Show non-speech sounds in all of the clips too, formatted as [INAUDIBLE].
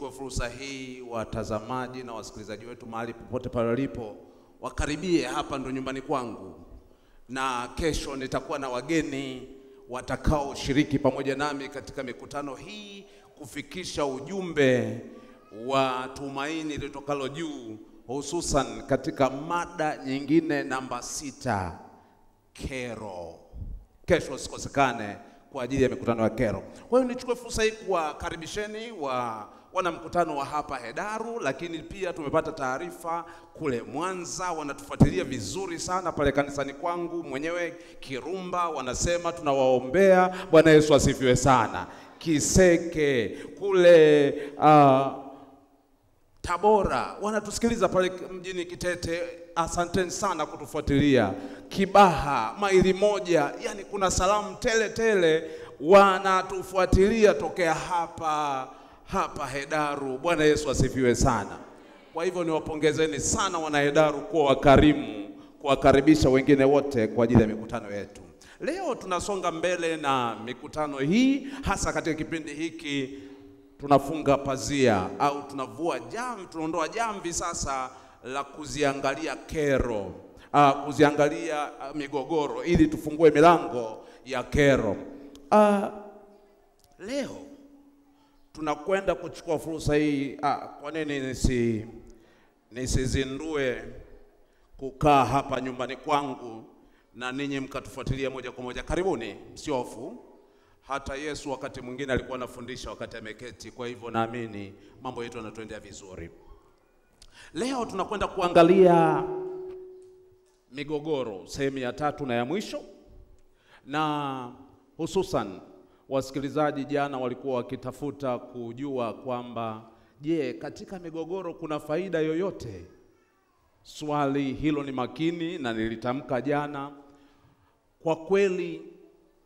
nichukue fursa hii, watazamaji na wasikilizaji wetu mahali popote pale walipo wakaribie hapa, ndo nyumbani kwangu, na kesho nitakuwa na wageni watakaoshiriki pamoja nami katika mikutano hii kufikisha ujumbe wa tumaini litokalo juu, hususan katika mada nyingine namba sita, kero. Kesho usikosekane kwa ajili ya mikutano ya kero. Kwa hiyo nichukue fursa hii kuwakaribisheni wa wana mkutano wa hapa Hedaru, lakini pia tumepata taarifa kule Mwanza, wanatufuatilia vizuri sana pale kanisani kwangu mwenyewe Kirumba, wanasema tunawaombea. Bwana Yesu asifiwe sana. Kiseke kule uh, Tabora wanatusikiliza pale mjini Kitete, asanteni sana kutufuatilia. Kibaha, maili moja, yani kuna salamu tele tele, wanatufuatilia tokea hapa hapa Hedaru. Bwana Yesu asifiwe sana. Kwa hivyo niwapongezeni sana wanahedaru kuwa wakarimu kuwakaribisha wengine wote kwa ajili ya mikutano yetu. Leo tunasonga mbele na mikutano hii, hasa katika kipindi hiki tunafunga pazia au tunavua jamvi, tunaondoa jamvi sasa la kuziangalia kero, uh, kuziangalia uh, migogoro ili tufungue milango ya kero. Uh, leo tunakwenda kuchukua fursa hii ah, kwa nini nisi nisizindue kukaa hapa nyumbani kwangu na ninyi mkatufuatilia moja kwa moja. Karibuni, msiofu. Hata Yesu wakati mwingine alikuwa anafundisha wakati ameketi. Kwa hivyo naamini mambo yetu yanatuendea vizuri. Leo tunakwenda kuangalia migogoro, sehemu ya tatu na ya mwisho, na hususan wasikilizaji jana walikuwa wakitafuta kujua kwamba je, katika migogoro kuna faida yoyote? Swali hilo ni makini na nilitamka jana. Kwa kweli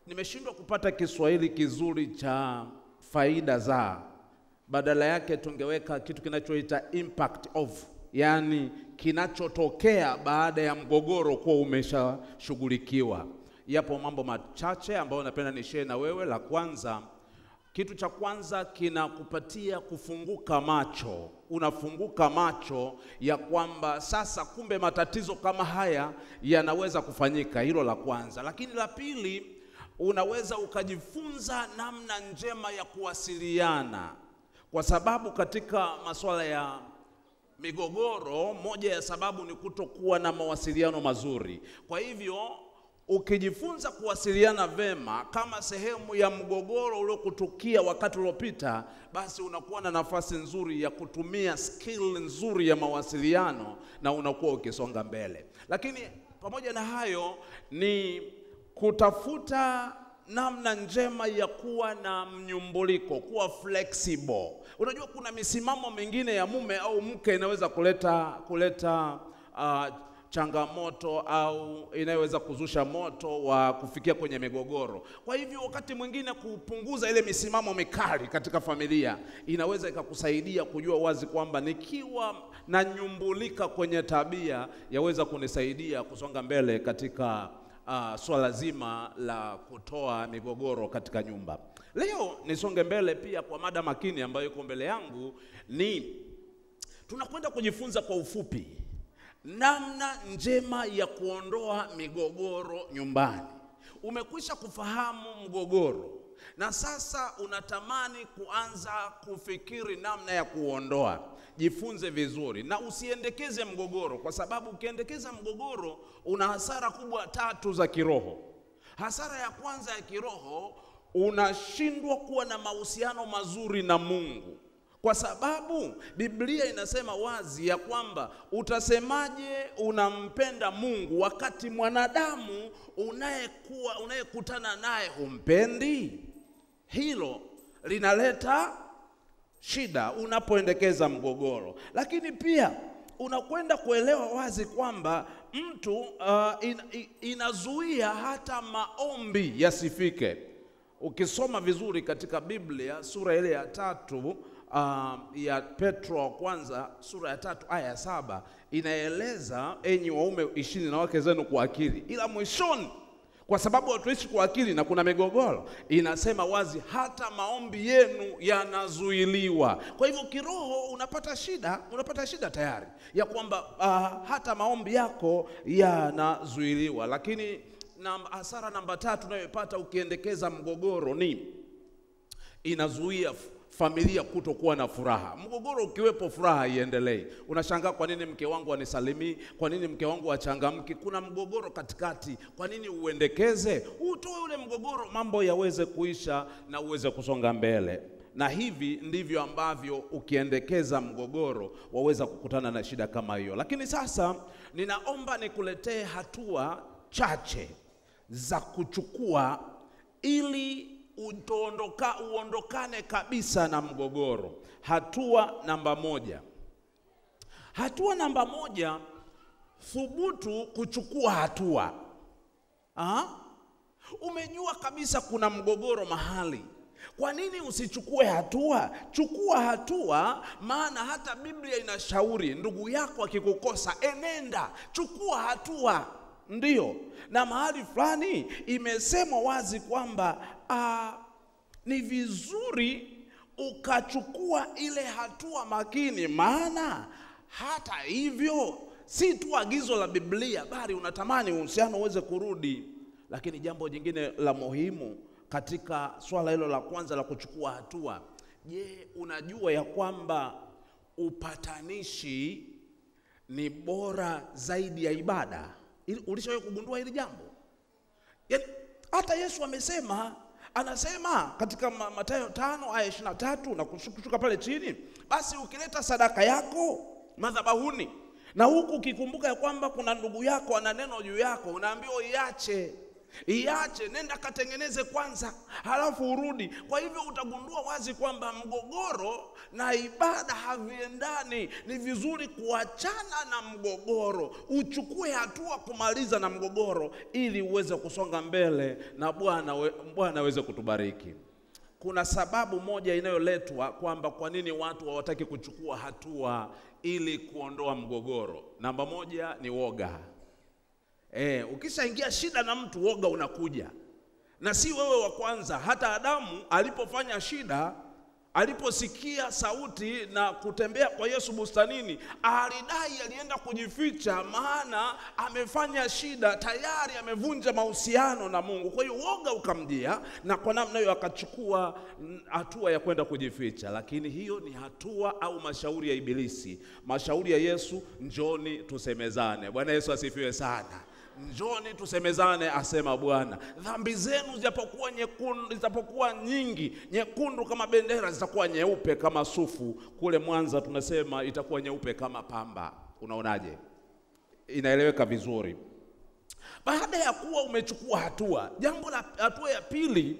nimeshindwa kupata Kiswahili kizuri cha faida za, badala yake tungeweka kitu kinachoita impact of, yaani kinachotokea baada ya mgogoro kuwa umeshashughulikiwa. Yapo mambo machache ambayo napenda nishee na wewe. La kwanza, kitu cha kwanza kinakupatia kufunguka macho, unafunguka macho ya kwamba sasa kumbe matatizo kama haya yanaweza kufanyika. Hilo la kwanza, lakini la pili unaweza ukajifunza namna njema ya kuwasiliana, kwa sababu katika masuala ya migogoro, moja ya sababu ni kutokuwa na mawasiliano mazuri. Kwa hivyo ukijifunza kuwasiliana vema kama sehemu ya mgogoro uliokutukia wakati uliopita, basi unakuwa na nafasi nzuri ya kutumia skill nzuri ya mawasiliano na unakuwa ukisonga mbele. Lakini pamoja na hayo ni kutafuta namna njema ya kuwa na mnyumbuliko, kuwa flexible. Unajua kuna misimamo mingine ya mume au mke inaweza kuleta kuleta uh, changamoto au inayoweza kuzusha moto wa kufikia kwenye migogoro. Kwa hivyo, wakati mwingine kupunguza ile misimamo mikali katika familia inaweza ikakusaidia kujua wazi kwamba nikiwa nanyumbulika kwenye tabia yaweza kunisaidia kusonga mbele katika uh, swala zima la kutoa migogoro katika nyumba. Leo nisonge mbele pia kwa mada makini ambayo iko mbele yangu ni tunakwenda kujifunza kwa ufupi namna njema ya kuondoa migogoro nyumbani. Umekwisha kufahamu mgogoro na sasa unatamani kuanza kufikiri namna ya kuondoa. Jifunze vizuri na usiendekeze mgogoro, kwa sababu ukiendekeza mgogoro una hasara kubwa tatu za kiroho. Hasara ya kwanza ya kiroho, unashindwa kuwa na mahusiano mazuri na Mungu kwa sababu Biblia inasema wazi ya kwamba utasemaje unampenda Mungu wakati mwanadamu unayekuwa unayekutana naye humpendi? Hilo linaleta shida unapoendekeza mgogoro, lakini pia unakwenda kuelewa wazi kwamba mtu uh, in, in, inazuia hata maombi yasifike. Ukisoma vizuri katika Biblia sura ile ya tatu Um, ya Petro wa kwanza sura ya tatu aya ya saba inaeleza enyi waume ishini na wake zenu kwa akili, ila mwishoni kwa sababu hatuishi kwa akili na kuna migogoro, inasema wazi hata maombi yenu yanazuiliwa. Kwa hivyo kiroho unapata shida, unapata shida tayari ya kwamba uh, hata maombi yako yanazuiliwa. Lakini na hasara namba tatu unayoipata ukiendekeza mgogoro ni inazuia familia kutokuwa na furaha. Mgogoro ukiwepo, furaha iendelei Unashangaa kwa nini mke wangu anisalimii, kwa nini mke wangu achangamki? Kuna mgogoro katikati, kwa nini uendekeze, utoe ule mgogoro, mambo yaweze kuisha na uweze kusonga mbele. Na hivi ndivyo ambavyo ukiendekeza mgogoro waweza kukutana na shida kama hiyo. Lakini sasa ninaomba nikuletee hatua chache za kuchukua ili utoondoka, uondokane kabisa na mgogoro. Hatua namba moja. Hatua namba moja, thubutu kuchukua hatua. Aha. Umejua kabisa kuna mgogoro mahali, kwa nini usichukue hatua? Chukua hatua, maana hata Biblia inashauri ndugu yako akikukosa, enenda, chukua hatua. Ndiyo, na mahali fulani imesemwa wazi kwamba uh, ni vizuri ukachukua ile hatua makini, maana hata hivyo si tu agizo la Biblia, bali unatamani uhusiano uweze kurudi. Lakini jambo jingine la muhimu katika swala hilo la kwanza la kuchukua hatua, je, unajua ya kwamba upatanishi ni bora zaidi ya ibada? Ulishawahi kugundua hili jambo? Yaani hata Yesu amesema Anasema katika Mathayo tano aya ishirini na tatu na kushuka pale chini, basi ukileta sadaka yako madhabahuni na huku ukikumbuka ya kwamba kuna ndugu yako ana neno juu yako, unaambiwa iache iache, nenda katengeneze kwanza, halafu urudi. Kwa hivyo utagundua wazi kwamba mgogoro na ibada haviendani. Ni vizuri kuachana na mgogoro, uchukue hatua kumaliza na mgogoro, ili uweze kusonga mbele na Bwana Bwana aweze kutubariki. Kuna sababu moja inayoletwa kwamba kwa nini watu hawataki kuchukua hatua ili kuondoa mgogoro. Namba moja ni woga. Eh, ukishaingia shida na mtu woga unakuja, na si wewe wa kwanza. Hata Adamu alipofanya shida, aliposikia sauti na kutembea kwa Yesu bustanini, alidai alienda kujificha, maana amefanya shida tayari, amevunja mahusiano na Mungu. Kwa hiyo woga ukamjia, na kwa namna hiyo akachukua hatua ya kwenda kujificha. Lakini hiyo ni hatua au mashauri ya Ibilisi. Mashauri ya Yesu, njoni tusemezane. Bwana Yesu asifiwe sana njoni tusemezane, asema Bwana. Dhambi zenu zijapokuwa nyekundu, zitapokuwa nyingi, nyekundu kama bendera, zitakuwa nyeupe kama sufu. Kule Mwanza tunasema itakuwa nyeupe kama pamba. Unaonaje? Inaeleweka vizuri? Baada ya kuwa umechukua hatua, jambo la hatua ya pili,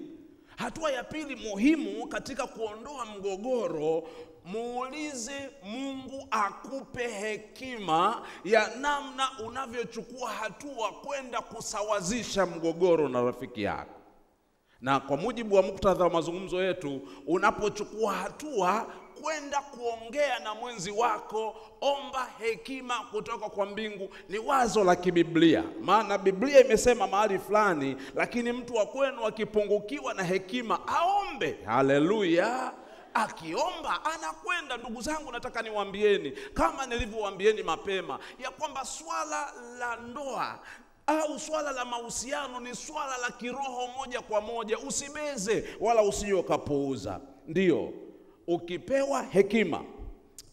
hatua ya pili muhimu katika kuondoa mgogoro muulize Mungu akupe hekima ya namna unavyochukua hatua kwenda kusawazisha mgogoro na rafiki yako. Na kwa mujibu wa muktadha wa mazungumzo yetu, unapochukua hatua kwenda kuongea na mwenzi wako, omba hekima kutoka kwa mbingu. Ni wazo la kibiblia, maana Biblia imesema mahali fulani, lakini mtu wa kwenu akipungukiwa na hekima aombe. Haleluya! akiomba anakwenda. Ndugu zangu, nataka niwaambieni kama nilivyowaambieni mapema ya kwamba swala la ndoa au swala la mahusiano ni swala la kiroho moja kwa moja. Usibeze wala usije ukapuuza. Ndiyo, ukipewa hekima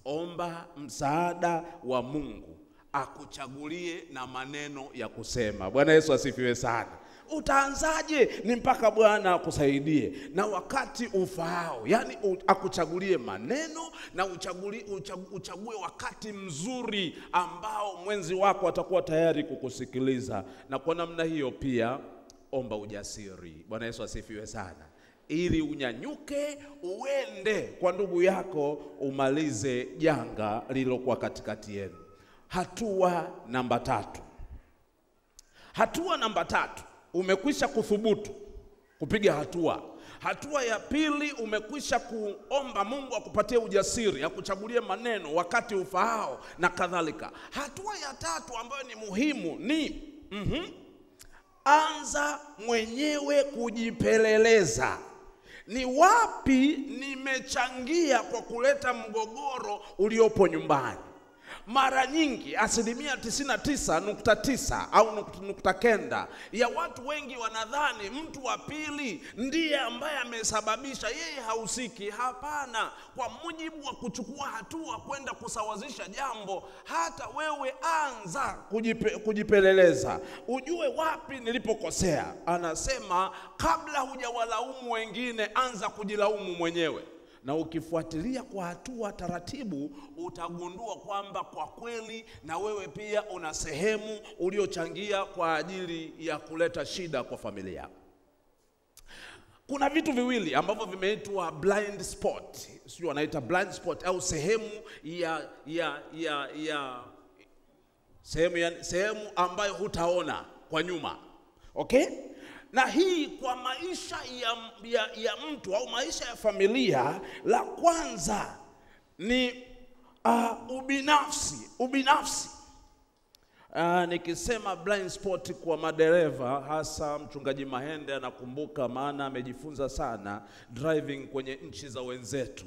omba msaada wa Mungu akuchagulie na maneno ya kusema. Bwana Yesu asifiwe sana. Utaanzaje? Ni mpaka Bwana akusaidie na wakati ufaao, yaani akuchagulie maneno na uchagulie, uchague wakati mzuri ambao mwenzi wako atakuwa tayari kukusikiliza. Na kwa namna hiyo pia omba ujasiri. Bwana Yesu asifiwe sana ili unyanyuke uende kwa ndugu yako umalize janga lililokuwa katikati yenu hatua namba tatu. Hatua namba tatu, umekwisha kuthubutu kupiga hatua. Hatua ya pili, umekwisha kuomba Mungu akupatie ujasiri, akuchagulie maneno wakati ufahao na kadhalika. Hatua ya tatu ambayo ni muhimu ni mm -hmm, anza mwenyewe kujipeleleza ni wapi nimechangia kwa kuleta mgogoro uliopo nyumbani mara nyingi asilimia nukta tisa au nukta kenda ya watu wengi wanadhani mtu wa pili ndiye ambaye amesababisha, yeye hahusiki. Hapana, kwa mujibu wa kuchukua hatua kwenda kusawazisha jambo, hata wewe anza kujipe, kujipeleleza ujue wapi nilipokosea. Anasema kabla hujawalaumu wengine, anza kujilaumu mwenyewe na ukifuatilia kwa hatua taratibu, utagundua kwamba kwa kweli na wewe pia una sehemu uliochangia kwa ajili ya kuleta shida kwa familia yako. Kuna vitu viwili ambavyo vimeitwa blind spot, sio wanaita blind spot au sehemu ya, ya, ya, ya, sehemu, ya, sehemu ambayo hutaona kwa nyuma, okay na hii kwa maisha ya, ya, ya mtu au maisha ya familia, la kwanza ni uh, ubinafsi. Ubinafsi uh, nikisema blind spot kwa madereva, hasa mchungaji Mahende anakumbuka, maana amejifunza sana driving kwenye nchi za wenzetu.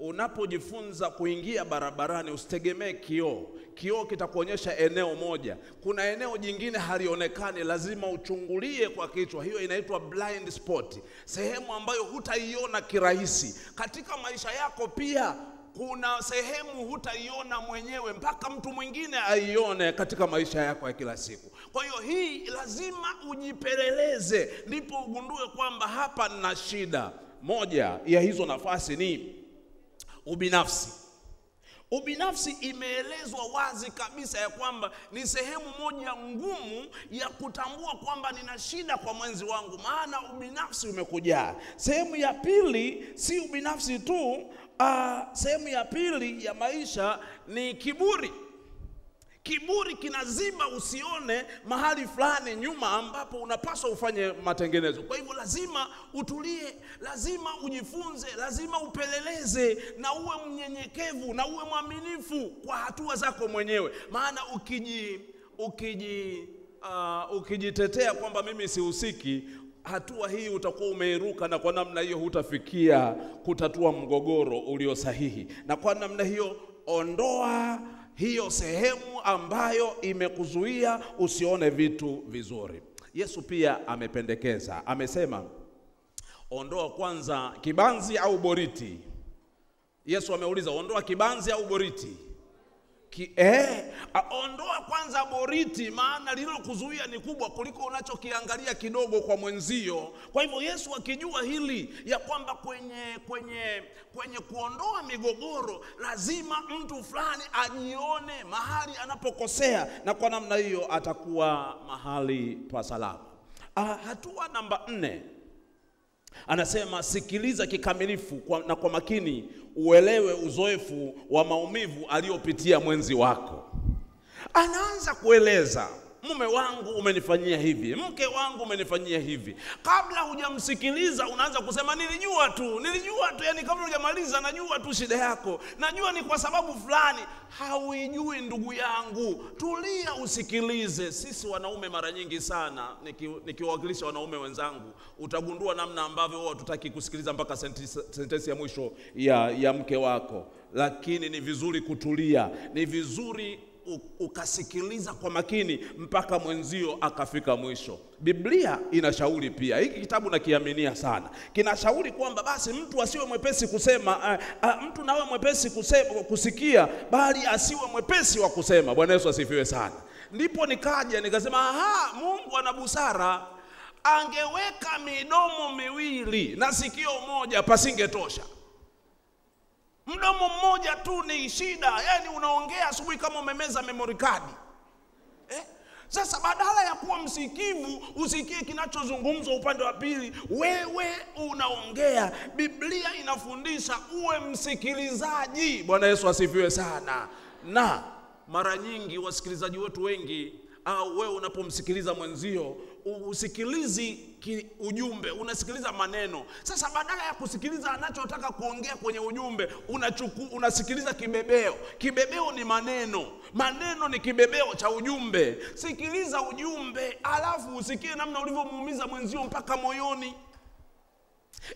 Unapojifunza kuingia barabarani usitegemee kioo. Kioo kitakuonyesha eneo moja, kuna eneo jingine halionekani, lazima uchungulie kwa kichwa. Hiyo inaitwa blind spot, sehemu ambayo hutaiona kirahisi. Katika maisha yako pia kuna sehemu hutaiona mwenyewe mpaka mtu mwingine aione katika maisha yako ya kila siku. Kwa hiyo hii lazima ujipeleleze, ndipo ugundue kwamba hapa nina shida. Moja ya hizo nafasi ni ubinafsi. Ubinafsi imeelezwa wazi kabisa ya kwamba ni sehemu moja ngumu ya kutambua kwamba nina shida kwa mwenzi wangu, maana ubinafsi umekujaa. Sehemu ya pili si ubinafsi tu, uh, sehemu ya pili ya maisha ni kiburi. Kiburi kinazima usione mahali fulani nyuma ambapo unapaswa ufanye matengenezo. Kwa hivyo lazima utulie, lazima ujifunze, lazima upeleleze na uwe mnyenyekevu na uwe mwaminifu kwa hatua zako mwenyewe, maana ukiji ukiji uh, ukijitetea kwamba mimi sihusiki, hatua hii utakuwa umeiruka, na kwa namna hiyo hutafikia kutatua mgogoro ulio sahihi, na kwa namna hiyo ondoa hiyo sehemu ambayo imekuzuia usione vitu vizuri. Yesu pia amependekeza, amesema ondoa kwanza kibanzi au boriti. Yesu ameuliza ondoa kibanzi au boriti Ki, eh, ondoa kwanza boriti, maana lililokuzuia ni kubwa kuliko unachokiangalia kidogo kwa mwenzio. Kwa hivyo Yesu akijua hili ya kwamba kwenye, kwenye, kwenye kuondoa migogoro lazima mtu fulani ajione mahali anapokosea, na kwa namna hiyo atakuwa mahali pa salama. Ah, hatua namba nne Anasema sikiliza kikamilifu kwa, na kwa makini uelewe uzoefu wa maumivu aliyopitia mwenzi wako. Anaanza kueleza mume wangu umenifanyia hivi, mke wangu umenifanyia hivi. Kabla hujamsikiliza unaanza kusema nilijua tu, nilijua tu, yani kabla hujamaliza najua tu shida yako, najua ni kwa sababu fulani. Hauijui ndugu yangu, tulia usikilize. Sisi wanaume mara nyingi sana, nikiwawakilisha niki wanaume wenzangu, utagundua namna ambavyo wao hatutaki kusikiliza mpaka sentensi ya mwisho ya, ya mke wako, lakini ni vizuri kutulia, ni vizuri ukasikiliza kwa makini mpaka mwenzio akafika mwisho. Biblia inashauri pia, hiki kitabu nakiaminia sana, kinashauri kwamba basi mtu asiwe mwepesi kusema, a, eh, a, eh, mtu nawe mwepesi kusema, kusikia, bali asiwe mwepesi wa kusema. Bwana Yesu asifiwe sana. Ndipo nikaja nikasema, aha, Mungu ana busara, angeweka midomo miwili na sikio moja pasingetosha. Mdomo mmoja tu ni shida, yani unaongea asubuhi kama umemeza memory card eh? Sasa badala ya kuwa msikivu, usikie kinachozungumzwa upande wa pili, wewe unaongea. Biblia inafundisha uwe msikilizaji. Bwana Yesu asifiwe sana. Na mara nyingi wasikilizaji wetu wengi, au wewe unapomsikiliza mwenzio usikilizi ujumbe unasikiliza maneno sasa badala ya kusikiliza anachotaka kuongea kwenye ujumbe unachuku, unasikiliza kibebeo kibebeo ni maneno maneno ni kibebeo cha ujumbe sikiliza ujumbe alafu usikie namna ulivyomuumiza mwenzio mpaka moyoni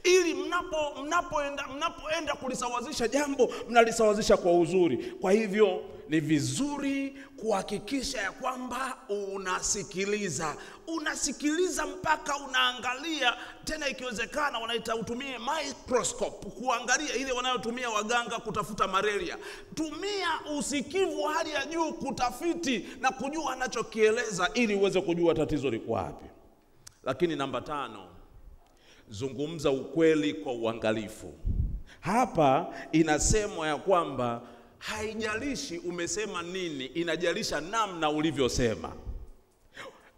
ili mnapoenda mnapo mnapoenda kulisawazisha jambo mnalisawazisha kwa uzuri. Kwa hivyo ni vizuri kuhakikisha ya kwamba unasikiliza, unasikiliza mpaka unaangalia tena, ikiwezekana wanaita utumie microscope kuangalia ile wanayotumia waganga kutafuta malaria. Tumia usikivu wa hali ya juu kutafiti na kujua anachokieleza, ili uweze kujua tatizo liko wapi. Lakini namba tano zungumza ukweli kwa uangalifu. Hapa inasemwa ya kwamba haijalishi umesema nini, inajalisha namna ulivyosema.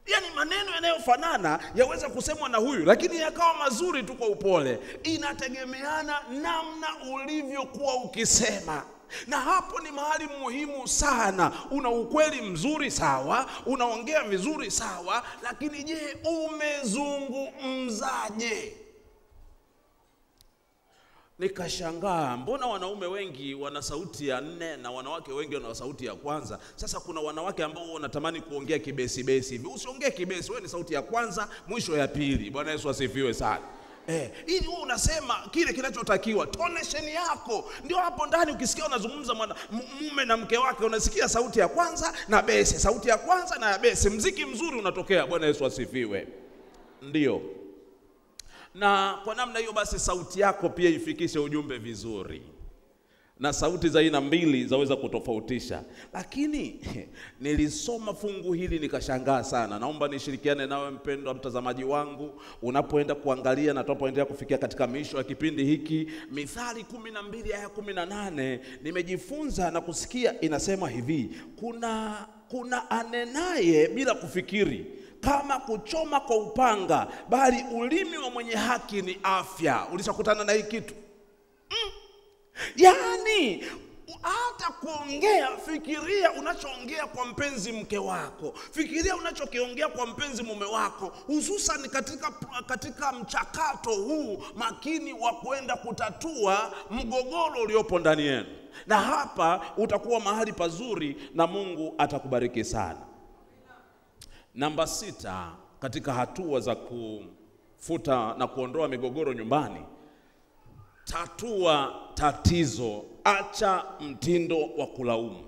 Yaani maneno yanayofanana yaweza kusemwa na huyu, lakini yakawa mazuri tu kwa upole. Inategemeana namna ulivyokuwa ukisema na hapo ni mahali muhimu sana. Una ukweli mzuri sawa, unaongea vizuri sawa, lakini je, umezungumzaje? Nikashangaa, mbona wanaume wengi wana sauti ya nne na wanawake wengi wana sauti ya kwanza? Sasa kuna wanawake ambao wanatamani kuongea kibesi besi hivi. Usiongee kibesi, wewe ni sauti ya kwanza, mwisho ya pili. Bwana Yesu asifiwe sana. Eh, ili wewe unasema kile kinachotakiwa, tonesheni yako ndio hapo ndani. Ukisikia unazungumza mwana mume na mke wake, unasikia sauti ya kwanza na besi, sauti ya kwanza na ya besi, mziki mzuri unatokea. Bwana Yesu asifiwe. Ndio, na kwa namna hiyo basi sauti yako pia ifikishe ujumbe vizuri na sauti za aina mbili zaweza kutofautisha, lakini [LAUGHS] nilisoma fungu hili nikashangaa sana. Naomba nishirikiane nawe mpendwa mtazamaji wangu, unapoenda kuangalia na tunapoendelea kufikia katika misho ya kipindi hiki, Mithali kumi na mbili aya kumi na nane nimejifunza na kusikia inasema hivi, kuna kuna anenaye bila kufikiri kama kuchoma kwa upanga, bali ulimi wa mwenye haki ni afya. Ulishakutana na hii kitu? yaani hata kuongea, fikiria unachoongea kwa mpenzi mke wako, fikiria unachokiongea kwa mpenzi mume wako, hususan katika, katika mchakato huu makini wa kwenda kutatua mgogoro uliopo ndani yenu. Na hapa utakuwa mahali pazuri na Mungu atakubariki sana. Namba sita, katika hatua za kufuta na kuondoa migogoro nyumbani tatua tatizo, acha mtindo wa kulaumu.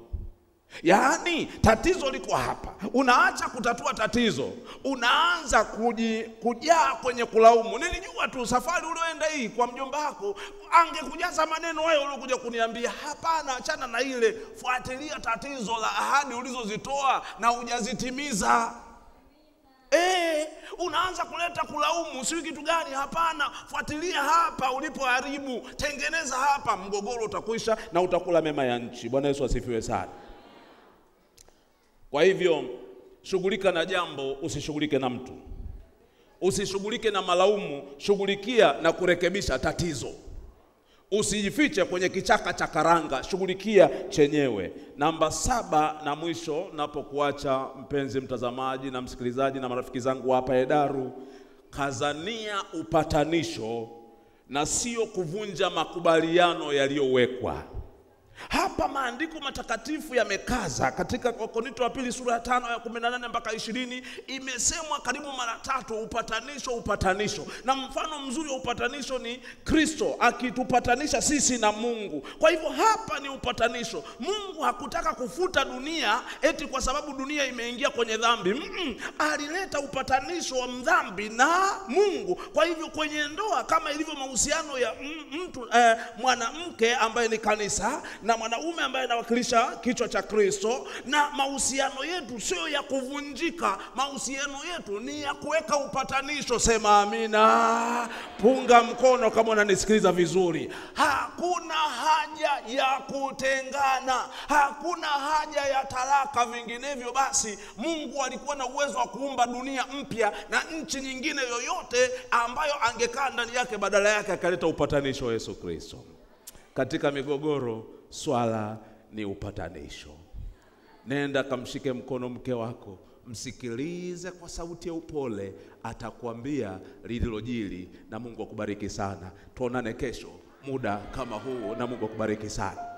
Yaani tatizo liko hapa, unaacha kutatua tatizo, unaanza kuji, kujaa kwenye kulaumu. Nilijua tu safari ulioenda hii kwa mjomba wako angekujaza maneno hayo uliokuja kuniambia. Hapana, achana na ile, fuatilia tatizo la ahadi ulizozitoa na hujazitimiza eh, unaanza kuleta kulaumu, sijui kitu gani. Hapana, fuatilia hapa ulipoharibu, tengeneza hapa, mgogoro utakwisha na utakula mema ya nchi. Bwana Yesu asifiwe sana. Kwa hivyo shughulika na jambo, usishughulike na mtu, usishughulike na malaumu, shughulikia na kurekebisha tatizo. Usijifiche kwenye kichaka cha karanga, shughulikia chenyewe. Namba saba na mwisho, napokuacha mpenzi mtazamaji na msikilizaji na marafiki zangu hapa edaru kazania upatanisho na sio kuvunja makubaliano yaliyowekwa. Hapa maandiko matakatifu yamekaza katika Wakorintho wa pili sura ya tano ya kumi na nane mpaka ishirini imesemwa karibu mara tatu, upatanisho, upatanisho. Na mfano mzuri wa upatanisho ni Kristo akitupatanisha sisi na Mungu. Kwa hivyo hapa ni upatanisho. Mungu hakutaka kufuta dunia eti kwa sababu dunia imeingia kwenye dhambi. Mm -mm. Alileta upatanisho wa mdhambi na Mungu. Kwa hivyo kwenye ndoa, kama ilivyo mahusiano ya mtu eh, mwanamke ambaye ni kanisa na na mwanaume ambaye anawakilisha kichwa cha Kristo, na mahusiano yetu sio ya kuvunjika, mahusiano yetu ni ya kuweka upatanisho. Sema amina, punga mkono kama unanisikiliza vizuri. Hakuna haja ya kutengana, hakuna haja ya talaka, vinginevyo basi Mungu alikuwa na uwezo wa kuumba dunia mpya na nchi nyingine yoyote ambayo angekaa ndani yake, badala yake akaleta upatanisho wa Yesu Kristo. Katika migogoro swala ni upatanisho. Nenda kamshike mkono mke wako, msikilize kwa sauti ya upole, atakwambia lililojili, na Mungu akubariki sana. Tuonane kesho muda kama huu, na Mungu akubariki sana.